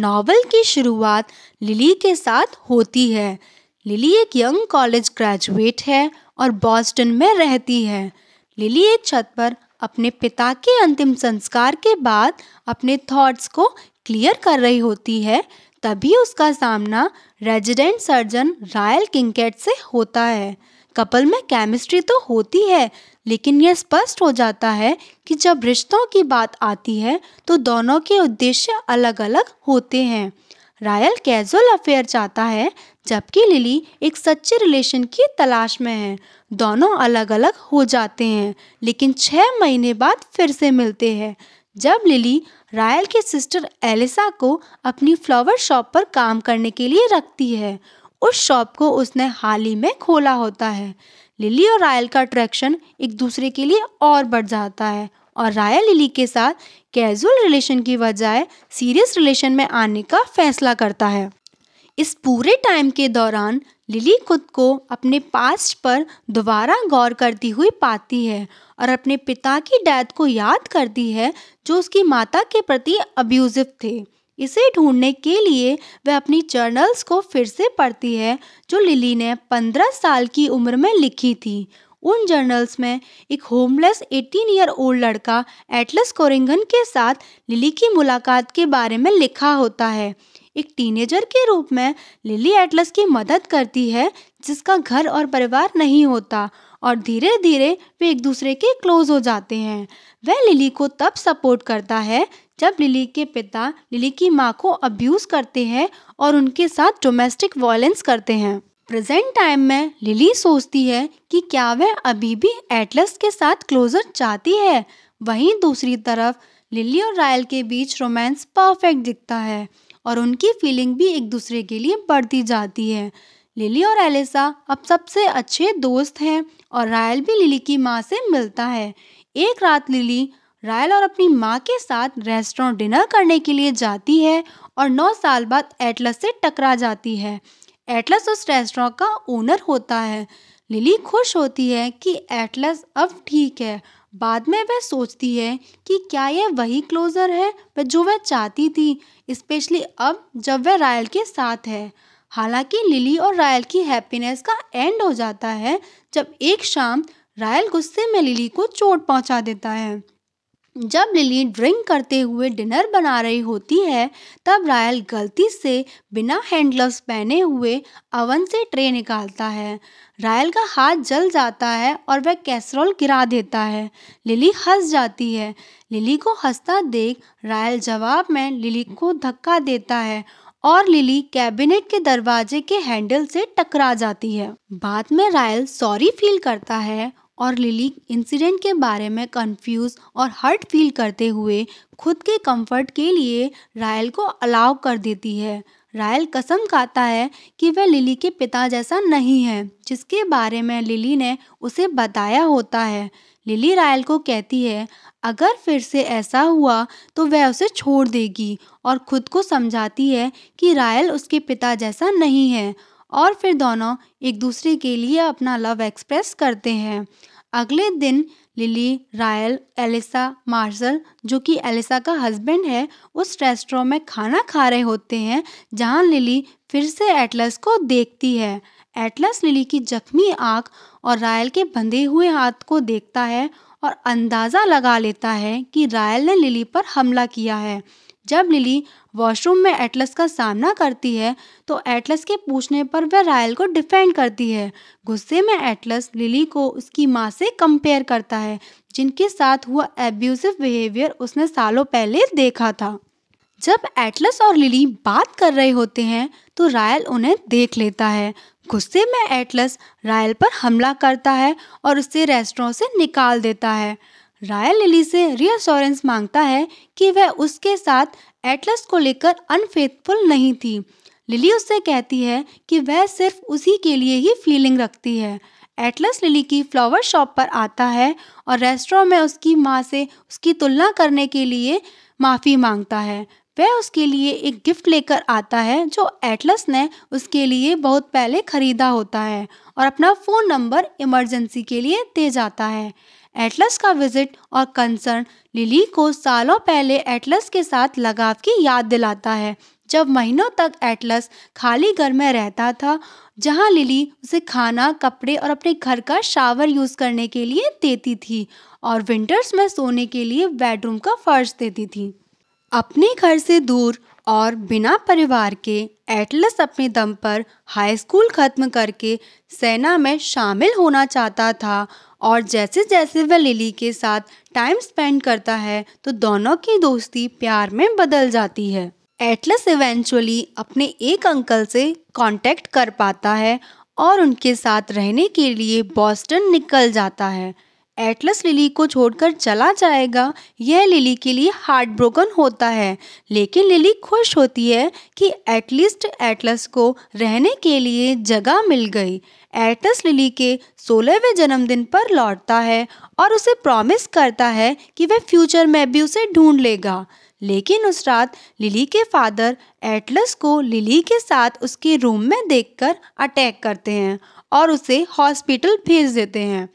novel की शुरुआत lily के साथ होती है लिली एक यंग कॉलेज ग्रेजुएट है और बॉस्टन में रहती है लिली एक छत पर अपने पिता के अंतिम संस्कार के बाद अपने थॉट्स को क्लियर कर रही होती है तभी उसका सामना रेजिडेंट सर्जन रायल किंकेट से होता है कपल में केमिस्ट्री तो होती है लेकिन यह स्पष्ट हो जाता है कि जब रिश्तों की बात आती है तो दोनों के उद्देश्य अलग अलग होते हैं रायल कैजुअल अफेयर चाहता है जबकि लिली एक सच्चे रिलेशन की तलाश में है दोनों अलग अलग हो जाते हैं लेकिन छः महीने बाद फिर से मिलते हैं जब लिली रायल के सिस्टर एलिसा को अपनी फ्लावर शॉप पर काम करने के लिए रखती है उस शॉप को उसने हाल ही में खोला होता है लिली और रायल का अट्रैक्शन एक दूसरे के लिए और बढ़ जाता है और रायल लिली के साथ कैजुअल रिलेशन की बजाय सीरियस रिलेशन में आने का फैसला करता है इस पूरे टाइम के दौरान लिली खुद को अपने पास्ट पर दोबारा गौर करती हुई पाती है और अपने पिता की डैथ को याद करती है जो उसकी माता के प्रति अब्यूजिव थे इसे ढूंढने के लिए वह अपनी जर्नल्स को फिर से पढ़ती है जो लिली ने पंद्रह साल की उम्र में लिखी थी उन जर्नल्स में एक होमलेस 18 ईयर ओल्ड लड़का एटलस कोरिंगन के साथ लिली की मुलाकात के बारे में लिखा होता है एक टीनेजर के रूप में लिली एटलस की मदद करती है जिसका घर और परिवार नहीं होता और धीरे धीरे वे एक दूसरे के क्लोज हो जाते हैं वह लिली को तब सपोर्ट करता है जब लिली के पिता लिली की माँ को अब्यूज़ करते हैं और उनके साथ डोमेस्टिक वायलेंस करते हैं प्रेजेंट टाइम में लिली सोचती है कि क्या वह अभी भी एटलस के साथ क्लोजर चाहती है वहीं दूसरी तरफ लिली और रायल के बीच रोमांस परफेक्ट दिखता है और उनकी फीलिंग भी एक दूसरे के लिए बढ़ती जाती है लिली और एलिसा अब सबसे अच्छे दोस्त हैं और रायल भी लिली की माँ से मिलता है एक रात लिली रायल और अपनी माँ के साथ रेस्टोरेंट डिनर करने के लिए जाती है और नौ साल बाद एटलस से टकरा जाती है एटलस उस रेस्टोरेंट का ओनर होता है लिली खुश होती है कि एटलस अब ठीक है बाद में वह सोचती है कि क्या यह वही क्लोज़र है वह जो वह चाहती थी स्पेशली अब जब वह रायल के साथ है हालांकि लिली और रायल की हैप्पीनेस का एंड हो जाता है जब एक शाम रायल गुस्से में लिली को चोट पहुंचा देता है जब लिली ड्रिंक करते हुए डिनर बना रही होती है तब रायल गलती से बिना हैंड ग्लव्स पहने हुए अवन से ट्रे निकालता है रायल का हाथ जल जाता है और वह कैसरोल गिरा देता है लिली हंस जाती है लिली को हंसता देख रायल जवाब में लिली को धक्का देता है और लिली कैबिनेट के दरवाजे के हैंडल से टकरा जाती है बाद में रायल सॉरी फील करता है और लिली इंसिडेंट के बारे में कंफ्यूज और हर्ट फील करते हुए खुद के कंफर्ट के लिए रायल को अलाव कर देती है रायल कसम खाता है कि वह लिली के पिता जैसा नहीं है जिसके बारे में लिली ने उसे बताया होता है लिली रायल को कहती है अगर फिर से ऐसा हुआ तो वह उसे छोड़ देगी और खुद को समझाती है कि रायल उसके पिता जैसा नहीं है और फिर दोनों एक दूसरे के लिए अपना लव एक्सप्रेस करते हैं अगले दिन लिली रायल एलिसा मार्शल जो कि एलिसा का हस्बैंड है उस रेस्टोरों में खाना खा रहे होते हैं जहां लिली फिर से एटलस को देखती है एटलस लिली की जख्मी आँख और रायल के बंधे हुए हाथ को देखता है और अंदाज़ा लगा लेता है कि रायल ने लिली पर हमला किया है जब लिली वॉशरूम में एटलस का सामना करती है तो एटलस के पूछने पर वह रायल को डिफेंड करती है गुस्से में एटलस लिली को उसकी माँ से कंपेयर करता है जिनके साथ हुआ एब्यूजिव बिहेवियर उसने सालों पहले देखा था जब एटलस और लिली बात कर रहे होते हैं तो रायल उन्हें देख लेता है गुस्से में एटलस रायल पर हमला करता है और उसे रेस्टोरेंट से निकाल देता है रायल लिली से रियश्योरेंस मांगता है कि वह उसके साथ एटलस को लेकर अनफेथफुल नहीं थी लिली उससे कहती है कि वह सिर्फ उसी के लिए ही फीलिंग रखती है एटलस लिली की फ्लावर शॉप पर आता है और रेस्टोरेंट में उसकी माँ से उसकी तुलना करने के लिए माफ़ी मांगता है वह उसके लिए एक गिफ्ट लेकर आता है जो एटलस ने उसके लिए बहुत पहले ख़रीदा होता है और अपना फ़ोन नंबर इमरजेंसी के लिए दे जाता है एटलस का विजिट और कंसर्न लिली को सालों पहले एटलस के साथ लगाव की याद दिलाता है जब महीनों तक एटलस खाली घर में रहता था जहां लिली उसे खाना कपड़े और अपने घर का शावर यूज़ करने के लिए देती थी और विंटर्स में सोने के लिए बेडरूम का फर्श देती थी अपने घर से दूर और बिना परिवार के एटलस अपने दम पर हाई स्कूल ख़त्म करके सेना में शामिल होना चाहता था और जैसे जैसे वह लिली के साथ टाइम स्पेंड करता है तो दोनों की दोस्ती प्यार में बदल जाती है एटलस इवेंचुअली अपने एक अंकल से कांटेक्ट कर पाता है और उनके साथ रहने के लिए बॉस्टन निकल जाता है एटलस लिली को छोड़कर चला जाएगा यह लिली के लिए हार्ट ब्रोकन होता है लेकिन लिली खुश होती है कि एटलीस्ट एटलस को रहने के लिए जगह मिल गई एटलस लिली के सोलहवें जन्मदिन पर लौटता है और उसे प्रॉमिस करता है कि वह फ्यूचर में भी उसे ढूंढ लेगा लेकिन उस रात लिली के फादर एटलस को लिली के साथ उसके रूम में देखकर अटैक करते हैं और उसे हॉस्पिटल भेज देते हैं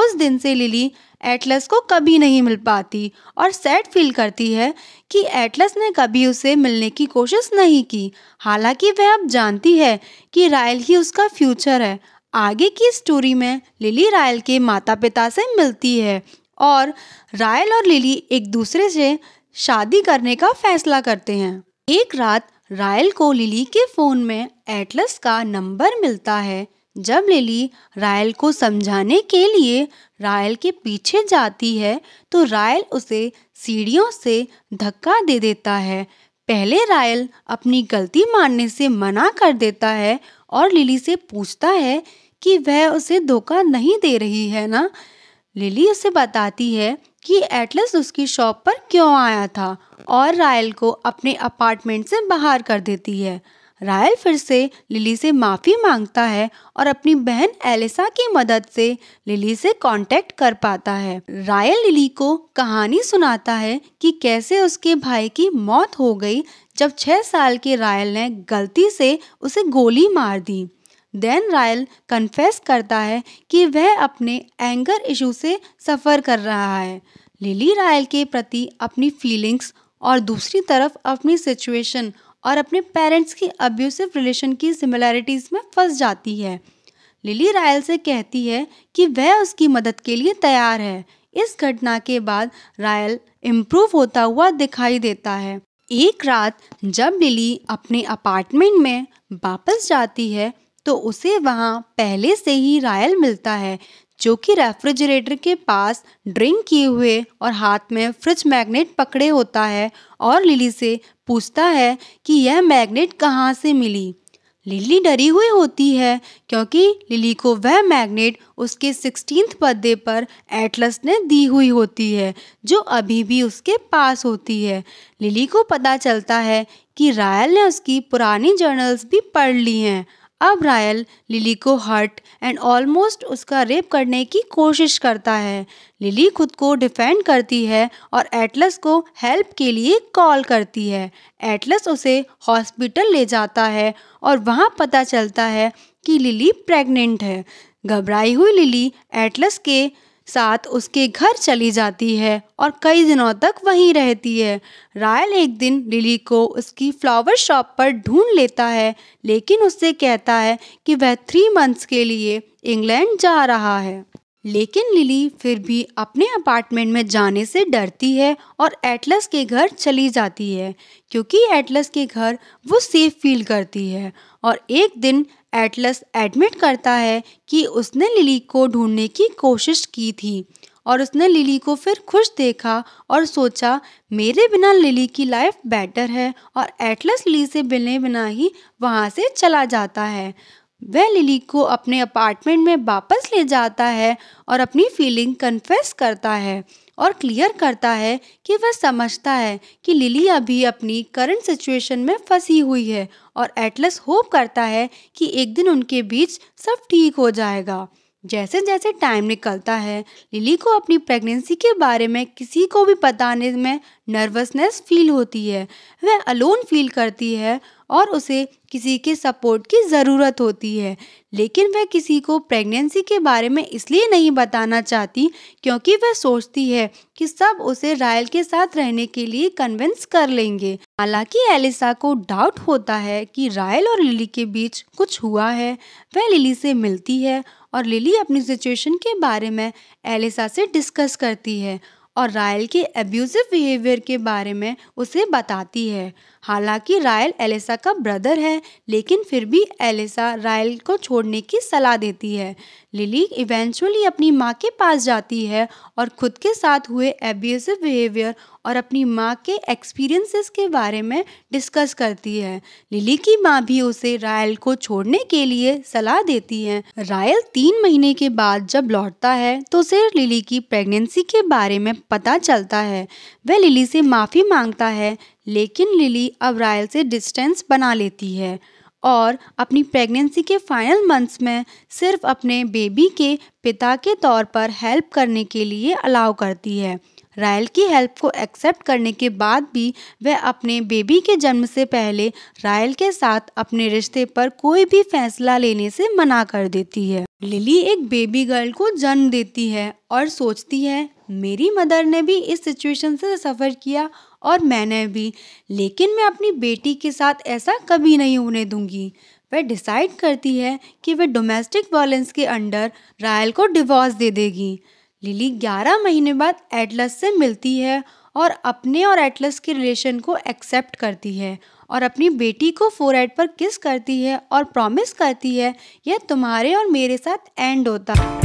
उस दिन से लिली एटलस को कभी नहीं मिल पाती और सैड फील करती है कि एटलस ने कभी उसे मिलने की कोशिश नहीं की हालांकि वह अब जानती है कि रायल ही उसका फ्यूचर है आगे की स्टोरी में लिली रायल के माता पिता से मिलती है और रायल और लिली एक दूसरे से शादी करने का फैसला करते हैं एक रात रायल को लिली के फ़ोन में एटलस का नंबर मिलता है जब लिली रायल को समझाने के लिए रायल के पीछे जाती है तो रायल उसे सीढ़ियों से धक्का दे देता है पहले रायल अपनी गलती मानने से मना कर देता है और लिली से पूछता है कि वह उसे धोखा नहीं दे रही है ना लिली उसे बताती है कि एटलस उसकी शॉप पर क्यों आया था और रायल को अपने अपार्टमेंट से बाहर कर देती है रायल फिर से लिली से माफ़ी मांगता है और अपनी बहन एलिसा की मदद से लिली से कांटेक्ट कर पाता है रायल लिली को कहानी सुनाता है कि कैसे उसके भाई की मौत हो गई जब छः साल के रायल ने गलती से उसे गोली मार दी देन रायल कन्फेस करता है कि वह अपने एंगर इशू से सफ़र कर रहा है लिली रायल के प्रति अपनी फीलिंग्स और दूसरी तरफ अपनी सिचुएशन और अपने पेरेंट्स की अब्यूसिव रिलेशन की सिमिलैरिटीज़ में फंस जाती है लिली रायल से कहती है कि वह उसकी मदद के लिए तैयार है इस घटना के बाद रायल इम्प्रूव होता हुआ दिखाई देता है एक रात जब लिली अपने अपार्टमेंट में वापस जाती है तो उसे वहाँ पहले से ही रायल मिलता है जो कि रेफ्रिजरेटर के पास ड्रिंक किए हुए और हाथ में फ्रिज मैग्नेट पकड़े होता है और लिली से पूछता है कि यह मैग्नेट कहाँ से मिली लिली डरी हुई होती है क्योंकि लिली को वह मैग्नेट उसके सिक्सटीन पर्दे पर एटलस ने दी हुई होती है जो अभी भी उसके पास होती है लिली को पता चलता है कि रायल ने उसकी पुरानी जर्नल्स भी पढ़ ली हैं अब रायल लिली को हर्ट एंड ऑलमोस्ट उसका रेप करने की कोशिश करता है लिली खुद को डिफेंड करती है और एटलस को हेल्प के लिए कॉल करती है एटलस उसे हॉस्पिटल ले जाता है और वहाँ पता चलता है कि लिली प्रेग्नेंट है घबराई हुई लिली एटलस के साथ उसके घर चली जाती है और कई दिनों तक वहीं रहती है रायल एक दिन लिली को उसकी फ्लावर शॉप पर ढूंढ लेता है लेकिन उससे कहता है कि वह थ्री मंथ्स के लिए इंग्लैंड जा रहा है लेकिन लिली फिर भी अपने अपार्टमेंट में जाने से डरती है और एटलस के घर चली जाती है क्योंकि एटलस के घर वो सेफ फील करती है और एक दिन एटलस एडमिट करता है कि उसने लिली को ढूंढने की कोशिश की थी और उसने लिली को फिर खुश देखा और सोचा मेरे बिना लिली की लाइफ बेटर है और एटलस लिली से मिलने बिना ही वहाँ से चला जाता है वह लिली को अपने अपार्टमेंट में वापस ले जाता है और अपनी फीलिंग कन्फेस करता है और क्लियर करता है कि वह समझता है कि लिली अभी अपनी करंट सिचुएशन में फंसी हुई है और एटलस होप करता है कि एक दिन उनके बीच सब ठीक हो जाएगा जैसे जैसे टाइम निकलता है लिली को अपनी प्रेगनेंसी के बारे में किसी को भी बताने में नर्वसनेस फील होती है वह अलोन फील करती है और उसे किसी के सपोर्ट की ज़रूरत होती है लेकिन वह किसी को प्रेगनेंसी के बारे में इसलिए नहीं बताना चाहती क्योंकि वह सोचती है कि सब उसे रायल के साथ रहने के लिए कन्विंस कर लेंगे हालांकि एलिसा को डाउट होता है कि रायल और लिली के बीच कुछ हुआ है वह लिली से मिलती है और लिली अपनी सिचुएशन के बारे में एलिसा से डिस्कस करती है और रायल के एब्यूज़िव बिहेवियर के बारे में उसे बताती है हालांकि रायल एलिसा का ब्रदर है लेकिन फिर भी एलिसा रायल को छोड़ने की सलाह देती है लिली इवेंचुअली अपनी माँ के पास जाती है और खुद के साथ हुए एब्यूसिव बिहेवियर और अपनी माँ के एक्सपीरियंसेस के बारे में डिस्कस करती है लिली की माँ भी उसे रायल को छोड़ने के लिए सलाह देती है रायल तीन महीने के बाद जब लौटता है तो उसे लिली की प्रेगनेंसी के बारे में पता चलता है वह लिली से माफ़ी मांगता है लेकिन लिली अब रायल से डिस्टेंस बना लेती है और अपनी प्रेगनेंसी के फाइनल मंथ्स में सिर्फ अपने बेबी के पिता के तौर पर हेल्प करने के लिए अलाउ करती है रायल की हेल्प को एक्सेप्ट करने के बाद भी वह अपने बेबी के जन्म से पहले रायल के साथ अपने रिश्ते पर कोई भी फैसला लेने से मना कर देती है लिली एक बेबी गर्ल को जन्म देती है और सोचती है मेरी मदर ने भी इस सिचुएशन से सफ़र किया और मैंने भी लेकिन मैं अपनी बेटी के साथ ऐसा कभी नहीं होने दूंगी वह डिसाइड करती है कि वह डोमेस्टिक वायलेंस के अंडर रायल को डिवोर्स दे देगी लिली ग्यारह महीने बाद एटलस से मिलती है और अपने और एटलस के रिलेशन को एक्सेप्ट करती है और अपनी बेटी को फोरहेड पर किस करती है और प्रॉमिस करती है यह तुम्हारे और मेरे साथ एंड होता है